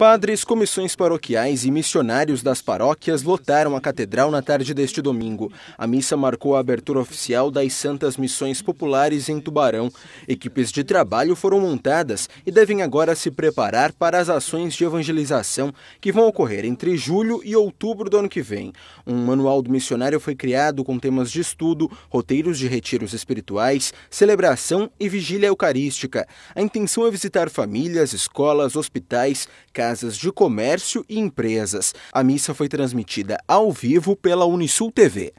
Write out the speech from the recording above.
Padres, comissões paroquiais e missionários das paróquias lotaram a catedral na tarde deste domingo. A missa marcou a abertura oficial das Santas Missões Populares em Tubarão. Equipes de trabalho foram montadas e devem agora se preparar para as ações de evangelização que vão ocorrer entre julho e outubro do ano que vem. Um manual do missionário foi criado com temas de estudo, roteiros de retiros espirituais, celebração e vigília eucarística. A intenção é visitar famílias, escolas, hospitais, casas casas de comércio e empresas. A missa foi transmitida ao vivo pela Unisul TV.